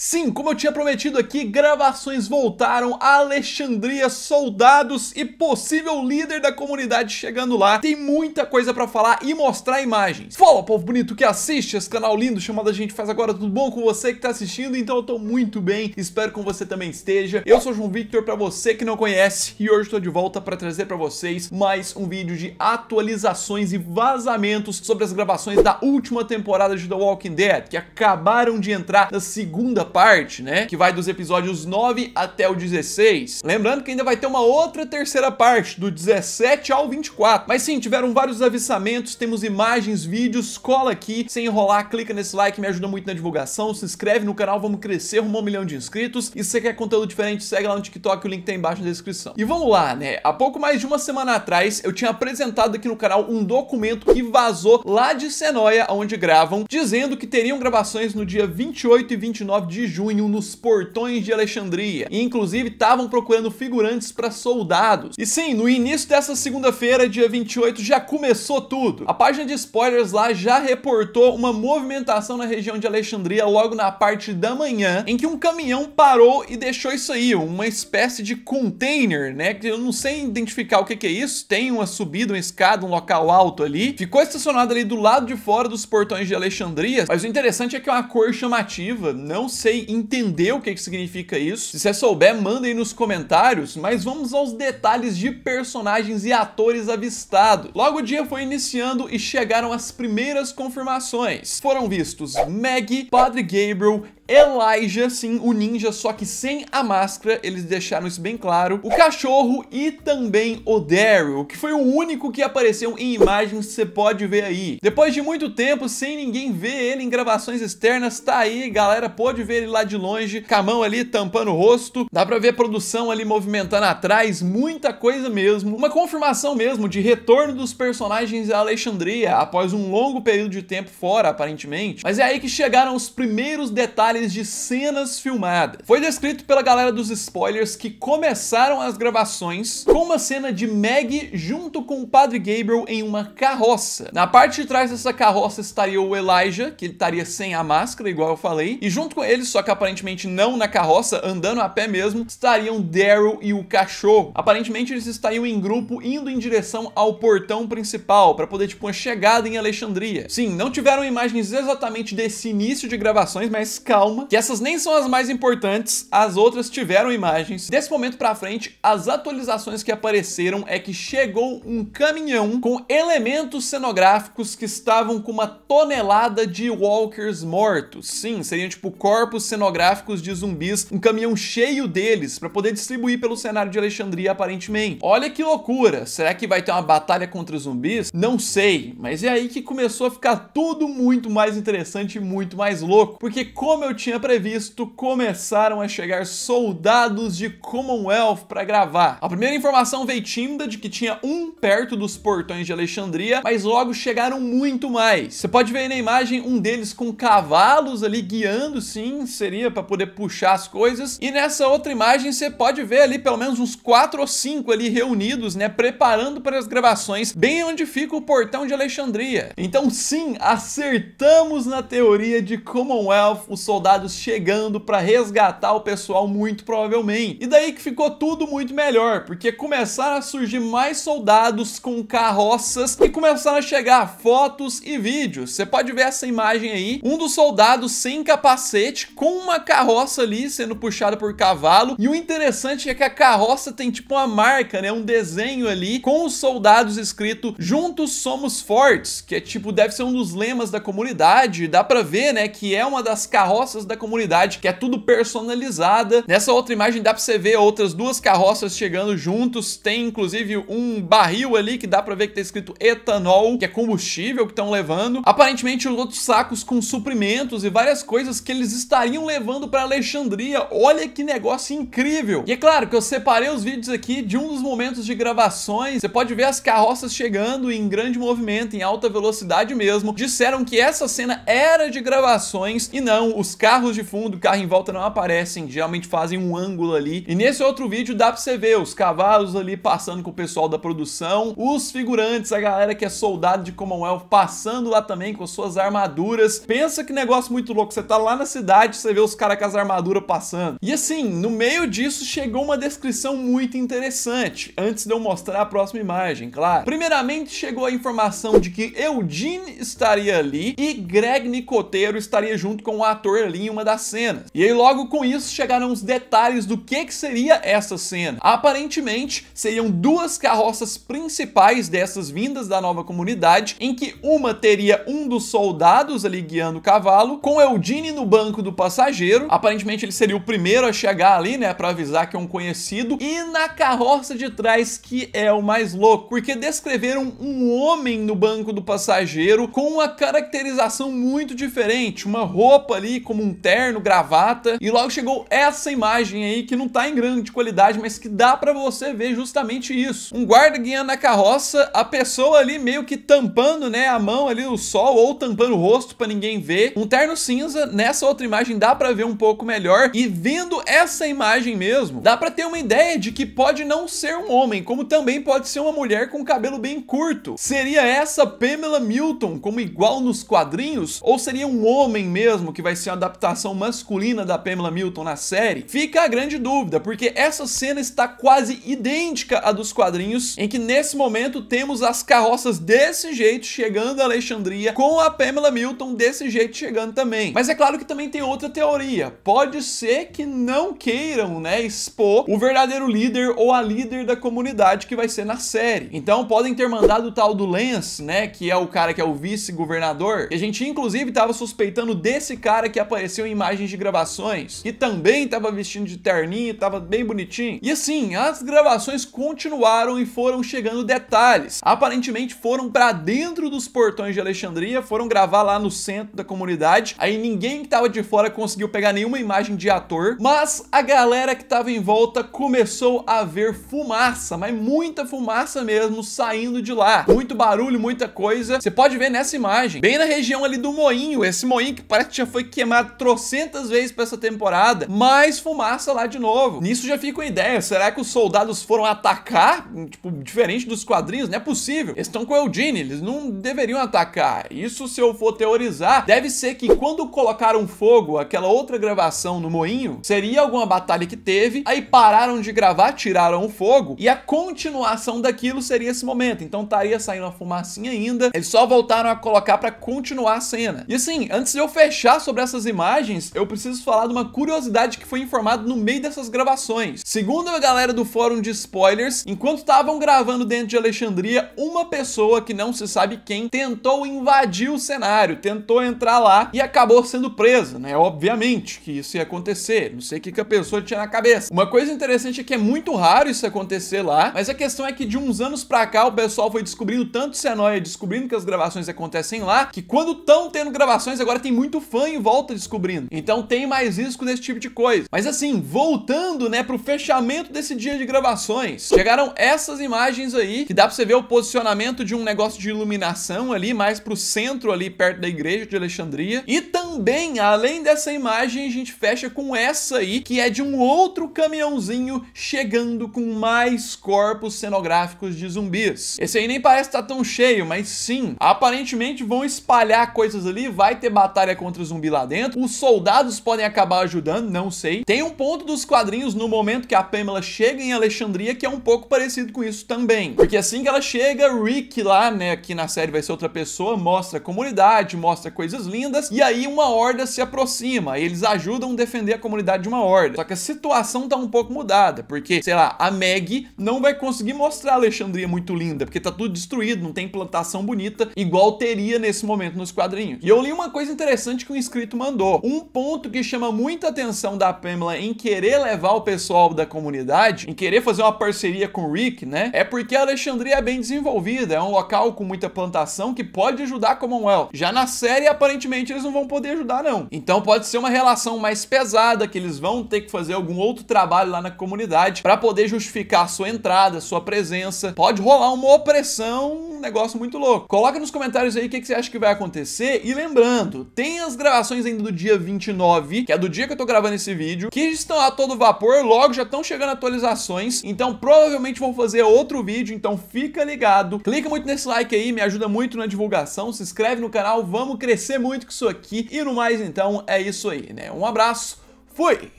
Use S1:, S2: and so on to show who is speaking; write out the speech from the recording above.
S1: Sim, como eu tinha prometido aqui, gravações voltaram Alexandria, soldados e possível líder da comunidade chegando lá. Tem muita coisa pra falar e mostrar imagens. Fala, povo bonito que assiste esse canal lindo chamado A Gente Faz Agora. Tudo bom com você que tá assistindo? Então eu tô muito bem, espero que você também esteja. Eu sou o João Victor, pra você que não conhece, e hoje tô de volta pra trazer pra vocês mais um vídeo de atualizações e vazamentos sobre as gravações da última temporada de The Walking Dead, que acabaram de entrar na segunda parte, né? Que vai dos episódios 9 até o 16. Lembrando que ainda vai ter uma outra terceira parte, do 17 ao 24. Mas sim, tiveram vários avissamentos, temos imagens, vídeos, cola aqui, sem enrolar, clica nesse like, me ajuda muito na divulgação, se inscreve no canal, vamos crescer, rumo a um milhão de inscritos. E se você quer conteúdo diferente, segue lá no TikTok, o link tá embaixo na descrição. E vamos lá, né? Há pouco mais de uma semana atrás, eu tinha apresentado aqui no canal um documento que vazou lá de Senóia, onde gravam, dizendo que teriam gravações no dia 28 e 29 de de junho nos portões de Alexandria. E, inclusive, estavam procurando figurantes para soldados. E sim, no início dessa segunda-feira, dia 28, já começou tudo. A página de spoilers lá já reportou uma movimentação na região de Alexandria logo na parte da manhã, em que um caminhão parou e deixou isso aí, uma espécie de container, né? Que eu não sei identificar o que, que é isso. Tem uma subida, uma escada, um local alto ali. Ficou estacionado ali do lado de fora dos portões de Alexandria, mas o interessante é que é uma cor chamativa, não sei você entendeu o que, que significa isso. Se você souber, manda aí nos comentários, mas vamos aos detalhes de personagens e atores avistados. Logo o dia foi iniciando e chegaram as primeiras confirmações. Foram vistos Maggie, Padre Gabriel, Elijah, sim, o ninja, só que sem a máscara, eles deixaram isso bem claro. O cachorro e também o Daryl, que foi o único que apareceu em imagens que você pode ver aí. Depois de muito tempo, sem ninguém ver ele em gravações externas, tá aí, galera, Pode ver ele lá de longe, com a mão ali tampando o rosto, dá pra ver a produção ali movimentando atrás, muita coisa mesmo. Uma confirmação mesmo de retorno dos personagens da Alexandria, após um longo período de tempo fora, aparentemente. Mas é aí que chegaram os primeiros detalhes milhares de cenas filmadas. Foi descrito pela galera dos spoilers que começaram as gravações com uma cena de Maggie junto com o Padre Gabriel em uma carroça. Na parte de trás dessa carroça estaria o Elijah, que ele estaria sem a máscara, igual eu falei, e junto com ele, só que aparentemente não na carroça, andando a pé mesmo, estariam Daryl e o cachorro. Aparentemente eles estariam em grupo indo em direção ao portão principal para poder tipo uma chegada em Alexandria. Sim, não tiveram imagens exatamente desse início de gravações, mas calma calma, que essas nem são as mais importantes, as outras tiveram imagens. Desse momento pra frente, as atualizações que apareceram é que chegou um caminhão com elementos cenográficos que estavam com uma tonelada de walkers mortos. Sim, seriam tipo corpos cenográficos de zumbis, um caminhão cheio deles para poder distribuir pelo cenário de Alexandria aparentemente. Olha que loucura! Será que vai ter uma batalha contra zumbis? Não sei, mas é aí que começou a ficar tudo muito mais interessante e muito mais louco, porque como eu tinha previsto, começaram a chegar soldados de Commonwealth para gravar. A primeira informação veio tímida de que tinha um perto dos portões de Alexandria, mas logo chegaram muito mais. Você pode ver aí na imagem um deles com cavalos ali guiando, sim, seria para poder puxar as coisas. E nessa outra imagem você pode ver ali pelo menos uns quatro ou cinco ali reunidos, né, preparando para as gravações, bem onde fica o portão de Alexandria. Então, sim, acertamos na teoria de Commonwealth, os soldados soldados chegando para resgatar o pessoal muito provavelmente. E daí que ficou tudo muito melhor, porque começaram a surgir mais soldados com carroças e começaram a chegar fotos e vídeos. Você pode ver essa imagem aí, um dos soldados sem capacete com uma carroça ali sendo puxada por cavalo. E o interessante é que a carroça tem tipo uma marca, né, um desenho ali com os soldados escrito "Juntos somos fortes", que é tipo deve ser um dos lemas da comunidade. Dá para ver, né, que é uma das carroças carroças da comunidade, que é tudo personalizada. Nessa outra imagem dá pra você ver outras duas carroças chegando juntos. Tem inclusive um barril ali que dá pra ver que tá escrito etanol, que é combustível que estão levando. Aparentemente, os outros sacos com suprimentos e várias coisas que eles estariam levando pra Alexandria. Olha que negócio incrível! E é claro que eu separei os vídeos aqui de um dos momentos de gravações. Você pode ver as carroças chegando em grande movimento, em alta velocidade mesmo. Disseram que essa cena era de gravações e não os carros de fundo, carro em volta não aparecem, geralmente fazem um ângulo ali. E nesse outro vídeo dá pra você ver os cavalos ali passando com o pessoal da produção, os figurantes, a galera que é soldado de Commonwealth passando lá também com suas armaduras. Pensa que negócio muito louco, você tá lá na cidade, você vê os caras com as armaduras passando. E assim, no meio disso chegou uma descrição muito interessante, antes de eu mostrar a próxima imagem, claro. Primeiramente chegou a informação de que Eugene estaria ali e Greg Nicoteiro estaria junto com o ator ali em uma das cenas. E aí logo com isso chegaram os detalhes do que que seria essa cena. Aparentemente seriam duas carroças principais dessas vindas da nova comunidade, em que uma teria um dos soldados ali guiando o cavalo, com Eldine no banco do passageiro, aparentemente ele seria o primeiro a chegar ali, né, para avisar que é um conhecido, e na carroça de trás que é o mais louco, porque descreveram um homem no banco do passageiro com uma caracterização muito diferente, uma roupa ali com como um terno, gravata, e logo chegou essa imagem aí que não tá em grande qualidade, mas que dá para você ver justamente isso. Um guarda guiando a carroça, a pessoa ali meio que tampando, né, a mão ali o sol ou tampando o rosto para ninguém ver. Um terno cinza, nessa outra imagem dá para ver um pouco melhor e vendo essa imagem mesmo, dá para ter uma ideia de que pode não ser um homem, como também pode ser uma mulher com cabelo bem curto. Seria essa Pamela Milton como igual nos quadrinhos ou seria um homem mesmo que vai ser adaptado adaptação masculina da Pamela Milton na série, fica a grande dúvida, porque essa cena está quase idêntica à dos quadrinhos, em que nesse momento temos as carroças desse jeito chegando a Alexandria, com a Pamela Milton desse jeito chegando também. Mas é claro que também tem outra teoria. Pode ser que não queiram, né, expor o verdadeiro líder ou a líder da comunidade que vai ser na série. Então podem ter mandado o tal do Lance, né, que é o cara que é o vice-governador. A gente inclusive estava suspeitando desse cara que apareceu apareceu imagens de gravações e também estava vestindo de terninho, estava bem bonitinho. E assim, as gravações continuaram e foram chegando detalhes. Aparentemente foram para dentro dos portões de Alexandria, foram gravar lá no centro da comunidade. Aí ninguém que estava de fora conseguiu pegar nenhuma imagem de ator, mas a galera que estava em volta começou a ver fumaça, mas muita fumaça mesmo saindo de lá. Muito barulho, muita coisa. Você pode ver nessa imagem, bem na região ali do moinho, esse moinho que parece que já foi queimado trocentas vezes pra essa temporada, mais fumaça lá de novo. Nisso já fica uma ideia, será que os soldados foram atacar? Hum, tipo, diferente dos quadrinhos, não é possível. Eles estão com o Eldine, eles não deveriam atacar. Isso, se eu for teorizar, deve ser que quando colocaram fogo aquela outra gravação no moinho, seria alguma batalha que teve, aí pararam de gravar, tiraram o fogo, e a continuação daquilo seria esse momento. Então estaria saindo a fumacinha ainda, eles só voltaram a colocar para continuar a cena. E assim, antes de eu fechar sobre essas imagens, imagens, eu preciso falar de uma curiosidade que foi informada no meio dessas gravações. Segundo a galera do fórum de spoilers, enquanto estavam gravando dentro de Alexandria, uma pessoa que não se sabe quem tentou invadir o cenário, tentou entrar lá e acabou sendo presa, né? Obviamente que isso ia acontecer, não sei o que, que a pessoa tinha na cabeça. Uma coisa interessante é que é muito raro isso acontecer lá, mas a questão é que de uns anos pra cá o pessoal foi descobrindo tanto Senóia, descobrindo que as gravações acontecem lá, que quando estão tendo gravações agora tem muito fã em volta descobrindo. Então tem mais risco desse tipo de coisa. Mas assim, voltando, né, pro fechamento desse dia de gravações, chegaram essas imagens aí, que dá pra você ver o posicionamento de um negócio de iluminação ali, mais pro centro ali, perto da igreja de Alexandria. E também, além dessa imagem, a gente fecha com essa aí, que é de um outro caminhãozinho chegando com mais corpos cenográficos de zumbis. Esse aí nem parece estar tá tão cheio, mas sim, aparentemente vão espalhar coisas ali, vai ter batalha contra o zumbi lá dentro, momento. Os soldados podem acabar ajudando, não sei. Tem um ponto dos quadrinhos no momento que a Pamela chega em Alexandria que é um pouco parecido com isso também. Porque assim que ela chega, Rick lá, né, que na série vai ser outra pessoa, mostra a comunidade, mostra coisas lindas, e aí uma horda se aproxima. eles ajudam a defender a comunidade de uma horda. Só que a situação tá um pouco mudada, porque, sei lá, a Meg não vai conseguir mostrar Alexandria muito linda, porque tá tudo destruído, não tem plantação bonita, igual teria nesse momento nos quadrinhos. E eu li uma coisa interessante que um inscrito mandou mandou. Um ponto que chama muita atenção da Pamela em querer levar o pessoal da comunidade, em querer fazer uma parceria com o Rick, né? É porque a Alexandria é bem desenvolvida, é um local com muita plantação que pode ajudar a Commonwealth. Já na série, aparentemente, eles não vão poder ajudar, não. Então pode ser uma relação mais pesada, que eles vão ter que fazer algum outro trabalho lá na comunidade para poder justificar sua entrada, sua presença. Pode rolar uma opressão, um negócio muito louco. Coloca nos comentários aí o que, que você acha que vai acontecer. E lembrando, tem as gravações ainda do do dia 29, que é do dia que eu tô gravando esse vídeo, que estão a todo vapor, logo já estão chegando atualizações, então provavelmente vou fazer outro vídeo, então fica ligado. Clica muito nesse like aí, me ajuda muito na divulgação, se inscreve no canal, vamos crescer muito com isso aqui. E no mais então, é isso aí, né? Um abraço, fui!